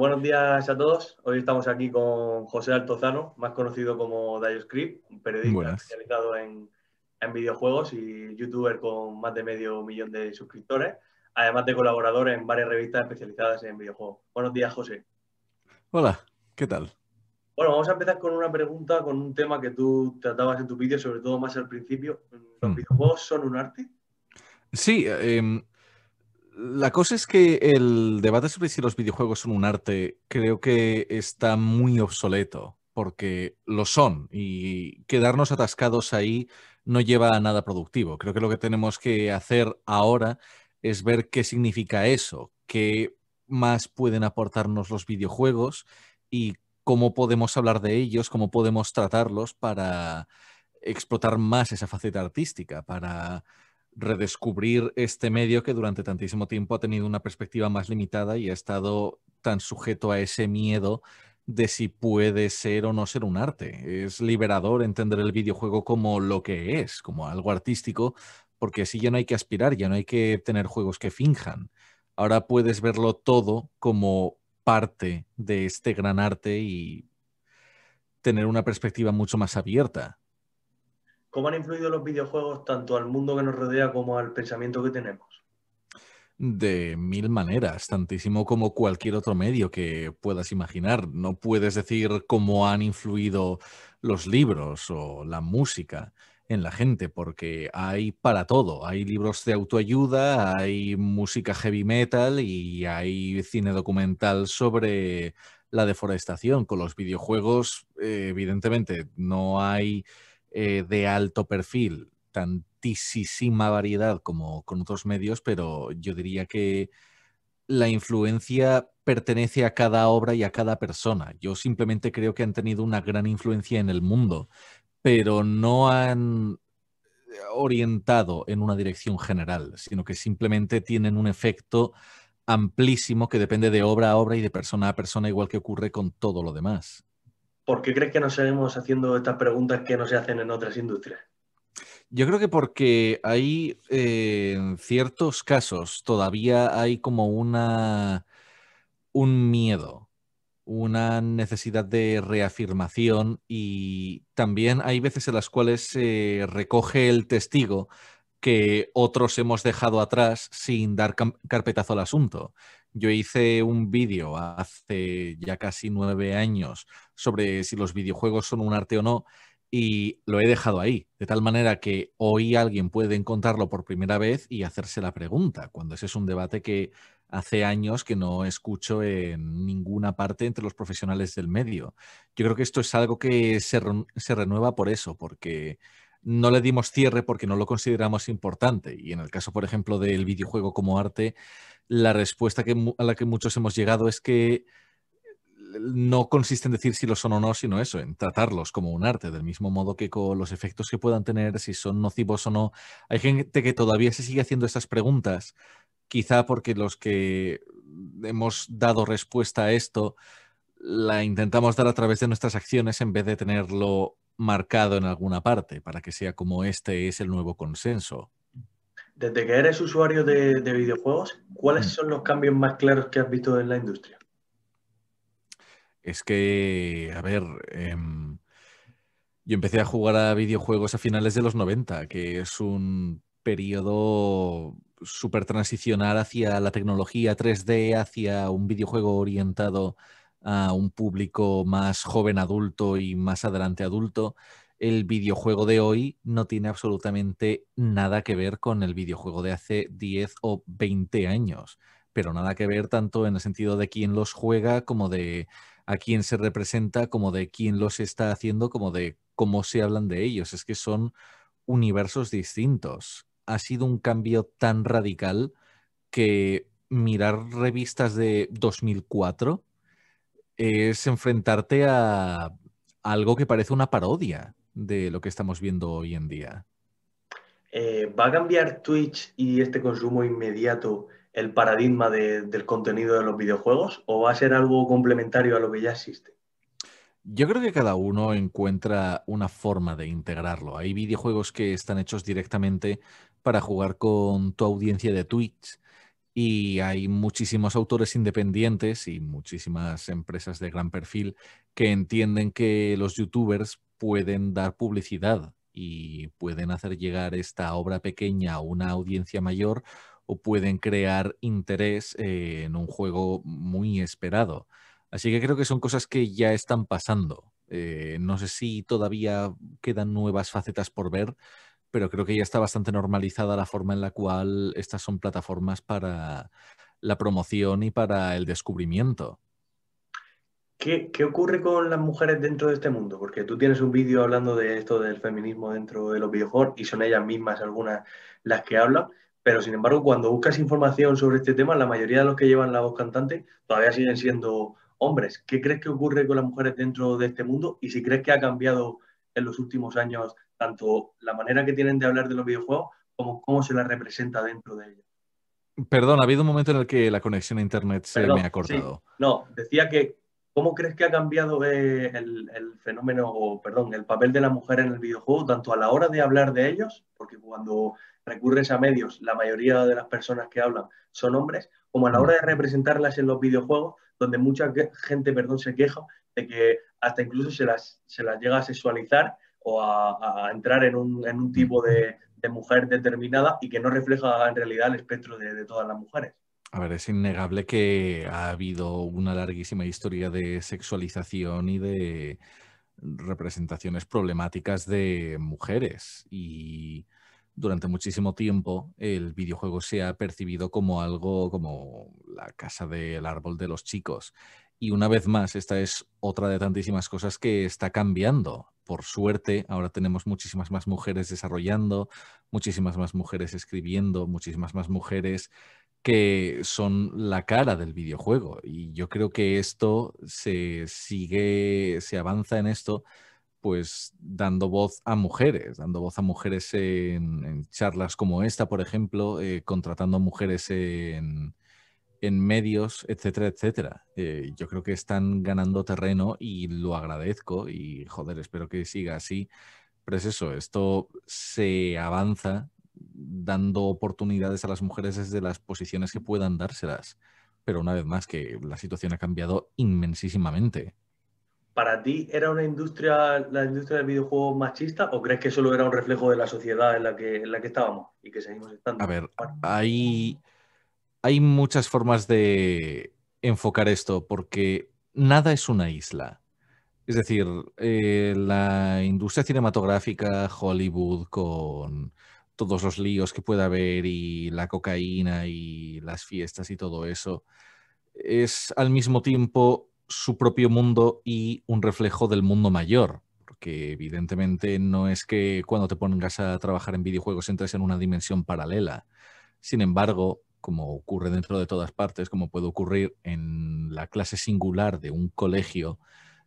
Buenos días a todos. Hoy estamos aquí con José Altozano, más conocido como DioScript, un periodista especializado en, videojuegos y youtuber con más de medio millón de suscriptores, además de colaborador en varias revistas especializadas en videojuegos. Buenos días, José. Hola, ¿qué tal? Bueno, vamos a empezar con una pregunta, con un tema que tú tratabas en tu vídeo, sobre todo más al principio. ¿Los mm. videojuegos son un arte? Sí, eh, em, la cosa es que el debate sobre si los videojuegos son un arte creo que está muy obsoleto, porque lo son, y quedarnos atascados ahí no lleva a nada productivo. Creo que lo que tenemos que hacer ahora es ver qué significa eso, qué más pueden aportarnos los videojuegos y cómo podemos hablar de ellos, cómo podemos tratarlos para explotar más esa faceta artística, para redescubrir este medio que durante tantísimo tiempo ha tenido una perspectiva más limitada y ha estado tan sujeto a ese miedo de si puede ser o no ser un arte. Es liberador entender el videojuego como lo que es, como algo artístico, porque así ya no hay que aspirar, ya no hay que tener juegos que finjan. Ahora puedes verlo todo como parte de este gran arte y tener una perspectiva mucho más abierta ¿Cómo han influido los videojuegos tanto al mundo que nos rodea como al pensamiento que tenemos? De mil maneras, tantísimo como cualquier otro medio que puedas imaginar. No puedes decir cómo han influido los libros o la música en la gente, porque hay para todo. Hay libros de autoayuda, hay música heavy metal y hay cine documental sobre la deforestación. Con los videojuegos, eh, evidentemente, no hay eh, de alto perfil, tantísima variedad como con otros medios, pero yo diría que la influencia pertenece a cada obra y a cada persona. Yo simplemente creo que han tenido una gran influencia en el mundo, pero no han orientado en una dirección general, sino que simplemente tienen un efecto amplísimo que depende de obra a obra y de persona a persona, igual que ocurre con todo lo demás. ¿por qué crees que nos seguimos haciendo estas preguntas que no se hacen en otras industrias? Yo creo que porque hay en eh, ciertos casos todavía hay como una un miedo, una necesidad de reafirmación y también hay veces en las cuales se recoge el testigo que otros hemos dejado atrás sin dar carpetazo al asunto. Yo hice un vídeo hace ya casi nueve años sobre si los videojuegos son un arte o no y lo he dejado ahí, de tal manera que hoy alguien puede encontrarlo por primera vez y hacerse la pregunta, cuando ese es un debate que hace años que no escucho en ninguna parte entre los profesionales del medio. Yo creo que esto es algo que se, se renueva por eso, porque no le dimos cierre porque no lo consideramos importante. Y en el caso, por ejemplo, del videojuego como arte, la respuesta a la que muchos hemos llegado es que no consiste en decir si lo son o no, sino eso, en tratarlos como un arte, del mismo modo que con los efectos que puedan tener, si son nocivos o no. Hay gente que todavía se sigue haciendo estas preguntas, quizá porque los que hemos dado respuesta a esto la intentamos dar a través de nuestras acciones en vez de tenerlo marcado en alguna parte, para que sea como este es el nuevo consenso. Desde que eres usuario de, videojuegos, ¿cuáles mm. son los cambios más claros que has visto en la industria? Es que, a ver, em, yo empecé a jugar a videojuegos a finales de los 90, que es un periodo súper transicional hacia la tecnología 3D, hacia un videojuego orientado a un público más joven adulto y más adelante adulto el videojuego de hoy no tiene absolutamente nada que ver con el videojuego de hace 10 o 20 años, pero nada que ver tanto en el sentido de quién los juega como de a quién se representa, como de quién los está haciendo, como de cómo se hablan de ellos. Es que son universos distintos. Ha sido un cambio tan radical que mirar revistas de 2004 es enfrentarte a algo que parece una parodia de lo que estamos viendo hoy en día? Eh, ¿Va a cambiar Twitch y este consumo inmediato el paradigma del contenido de los videojuegos o va a ser algo complementario a lo que ya existe? Yo creo que cada uno encuentra una forma de integrarlo. Hay videojuegos que están hechos directamente para jugar con tu audiencia de Twitch y hay muchísimos autores independientes y muchísimas empresas de gran perfil que entienden que los youtubers pueden dar publicidad y pueden hacer llegar esta obra pequeña a una audiencia mayor o pueden crear interés eh, en un juego muy esperado. Así que creo que son cosas que ya están pasando. Eh, no sé si todavía quedan nuevas facetas por ver, pero creo que ya está bastante normalizada la forma en la cual estas son plataformas para la promoción y para el descubrimiento. ¿Qué, ocurre con las mujeres dentro de este mundo? Porque tú tienes un vídeo hablando de esto del feminismo dentro de los videojuegos y son ellas mismas algunas las que hablan, pero sin embargo cuando buscas información sobre este tema, la mayoría de los que llevan la voz cantante todavía siguen siendo hombres. ¿Qué crees que ocurre con las mujeres dentro de este mundo? Y si crees que ha cambiado en los últimos años tanto la manera que tienen de hablar de los videojuegos como cómo se las representa dentro de ellos. Perdón, ha habido un momento en el que la conexión a internet se me ha cortado. No, decía que ¿Cómo crees que ha cambiado eh, el, fenómeno, perdón, el papel de la mujer en el videojuego, tanto a la hora de hablar de ellos, porque cuando recurres a medios, la mayoría de las personas que hablan son hombres, como a la hora de representarlas en los videojuegos, donde mucha gente, perdón, se queja de que hasta incluso se las, se las llega a sexualizar o a, entrar en un, tipo de, mujer determinada y que no refleja en realidad el espectro de todas las mujeres a ver, es innegable que ha habido una larguísima historia de sexualización y de representaciones problemáticas de mujeres y durante muchísimo tiempo el videojuego se ha percibido como algo como la casa del árbol de los chicos. Y una vez más, esta es otra de tantísimas cosas que está cambiando. Por suerte, ahora tenemos muchísimas más mujeres desarrollando, muchísimas más mujeres escribiendo, muchísimas más mujeres que son la cara del videojuego. Y yo creo que esto se sigue, se avanza en esto, pues dando voz a mujeres, dando voz a mujeres en, charlas como esta, por ejemplo, eh, contratando mujeres en, en medios, etcétera, etcétera. Eh, yo creo que están ganando terreno y lo agradezco y joder, espero que siga así. Pero es eso, esto se avanza dando oportunidades a las mujeres desde las posiciones que puedan dárselas. Pero una vez más, que la situación ha cambiado inmensísimamente. ¿Para ti era una industria, la industria del videojuego machista o crees que solo era un reflejo de la sociedad en la que, en la que estábamos y que seguimos estando? A ver, hay, hay muchas formas de enfocar esto porque nada es una isla. Es decir, eh, la industria cinematográfica, Hollywood, con todos los líos que pueda haber y la cocaína y las fiestas y todo eso, es al mismo tiempo su propio mundo y un reflejo del mundo mayor, Porque evidentemente no es que cuando te pongas a trabajar en videojuegos entres en una dimensión paralela. Sin embargo, como ocurre dentro de todas partes, como puede ocurrir en la clase singular de un colegio,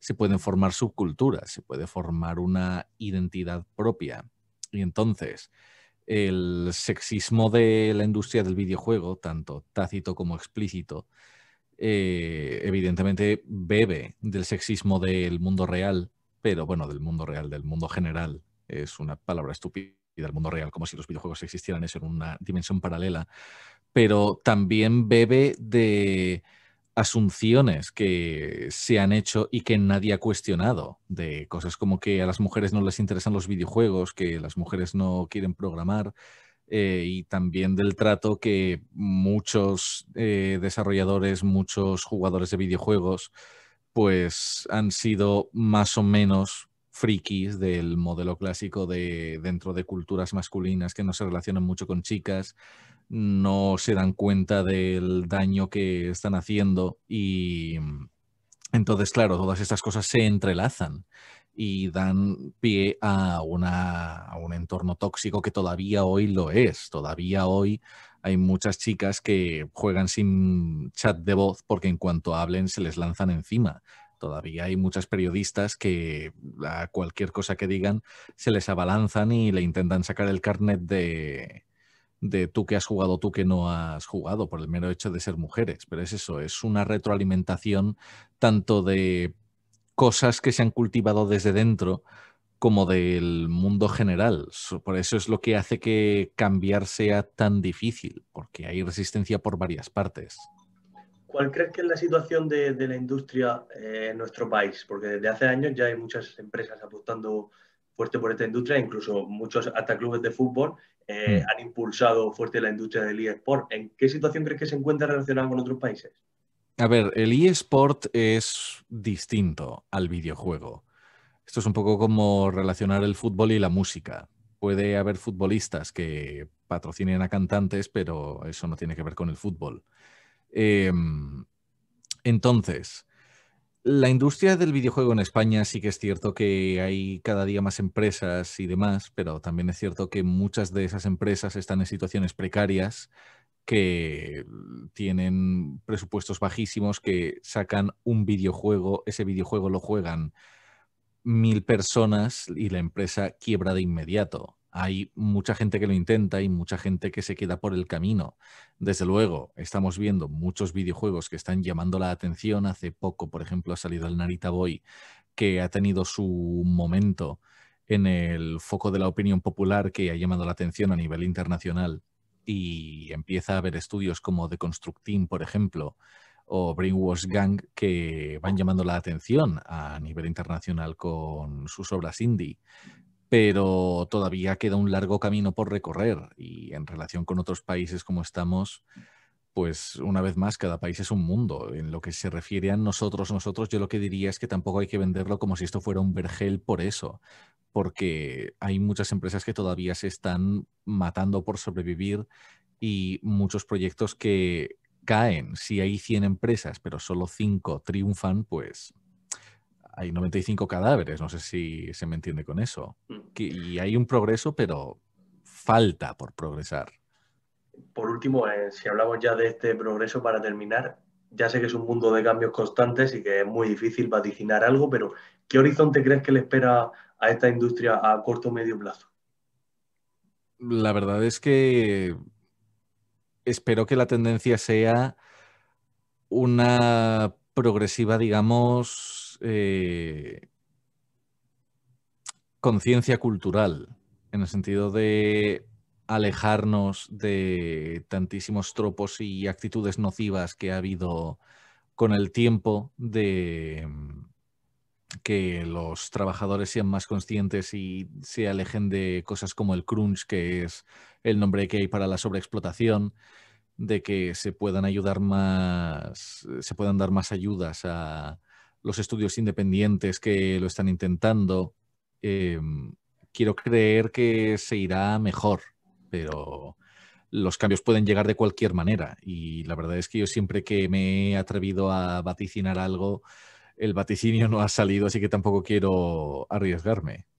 se pueden formar subculturas, se puede formar una identidad propia. Y entonces, el sexismo de la industria del videojuego, tanto tácito como explícito, eh, evidentemente bebe del sexismo del mundo real, pero bueno, del mundo real, del mundo general, es una palabra estúpida del mundo real, como si los videojuegos existieran eso en una dimensión paralela, pero también bebe de asunciones que se han hecho y que nadie ha cuestionado, de cosas como que a las mujeres no les interesan los videojuegos, que las mujeres no quieren programar, eh, y también del trato que muchos eh, desarrolladores, muchos jugadores de videojuegos, pues han sido más o menos frikis del modelo clásico de dentro de culturas masculinas que no se relacionan mucho con chicas, no se dan cuenta del daño que están haciendo y mm, entonces, claro, todas estas cosas se entrelazan y dan pie a, un entorno tóxico que todavía hoy lo es, todavía hoy hay muchas chicas que juegan sin chat de voz porque en cuanto hablen se les lanzan encima. Todavía hay muchas periodistas que a cualquier cosa que digan se les abalanzan y le intentan sacar el carnet de, de tú que has jugado, tú que no has jugado, por el mero hecho de ser mujeres. Pero es eso, es una retroalimentación tanto de cosas que se han cultivado desde dentro como del mundo general. Por eso es lo que hace que cambiar sea tan difícil, porque hay resistencia por varias partes. ¿Cuál crees que es la situación de, la industria eh, en nuestro país? Porque desde hace años ya hay muchas empresas apostando fuerte por esta industria, incluso muchos hasta clubes de fútbol eh, mm. han impulsado fuerte la industria del eSport. ¿En qué situación crees que se encuentra relacionada con otros países? A ver, el eSport es distinto al videojuego. Esto es un poco como relacionar el fútbol y la música. Puede haber futbolistas que patrocinen a cantantes, pero eso no tiene que ver con el fútbol. Em, entonces, la industria del videojuego en España sí que es cierto que hay cada día más empresas y demás, pero también es cierto que muchas de esas empresas están en situaciones precarias que tienen presupuestos bajísimos, que sacan un videojuego, ese videojuego lo juegan mil personas y la empresa quiebra de inmediato hay mucha gente que lo intenta y mucha gente que se queda por el camino. Desde luego, estamos viendo muchos videojuegos que están llamando la atención. Hace poco, por ejemplo, ha salido el Narita Boy, que ha tenido su momento en el foco de la opinión popular que ha llamado la atención a nivel internacional y empieza a haber estudios como The Constructing, por ejemplo, o Brainwash Gang que van llamando la atención a nivel internacional con sus obras indie pero todavía queda un largo camino por recorrer y en relación con otros países como estamos, pues una vez más, cada país es un mundo. En lo que se refiere a nosotros, nosotros, yo lo que diría es que tampoco hay que venderlo como si esto fuera un vergel por eso, porque hay muchas empresas que todavía se están matando por sobrevivir y muchos proyectos que caen. Si hay 100 empresas, pero solo 5 triunfan, pues hay 95 cadáveres, no sé si se me entiende con eso. Mm. y hay un progreso, pero falta por progresar. Por último, eh, si hablamos ya de este progreso para terminar, ya sé que es un mundo de cambios constantes y que es muy difícil vaticinar algo, pero ¿qué horizonte crees que le espera a esta industria a corto o medio plazo? La verdad es que espero que la tendencia sea una progresiva, digamos, eh, conciencia cultural, en el sentido de alejarnos de tantísimos tropos y actitudes nocivas que ha habido con el tiempo de mm, que los trabajadores sean más conscientes y se alejen de cosas como el crunch, que es el nombre que hay para la sobreexplotación, de que se puedan ayudar más, se puedan dar más ayudas a, los estudios independientes que lo están intentando. Em, quiero creer que se irá mejor, pero los cambios pueden llegar de cualquier manera. Y la verdad es que yo siempre que me he atrevido a vaticinar algo, el vaticinio no ha salido, así que tampoco quiero arriesgarme.